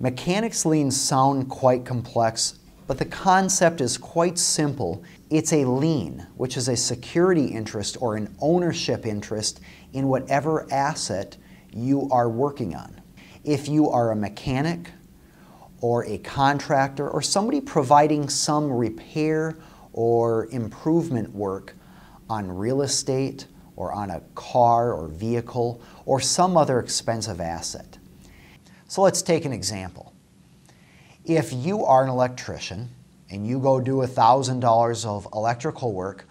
Mechanics liens sound quite complex, but the concept is quite simple. It's a lien, which is a security interest or an ownership interest in whatever asset you are working on. If you are a mechanic or a contractor or somebody providing some repair or improvement work on real estate or on a car or vehicle or some other expensive asset. So let's take an example. If you are an electrician and you go do $1,000 of electrical work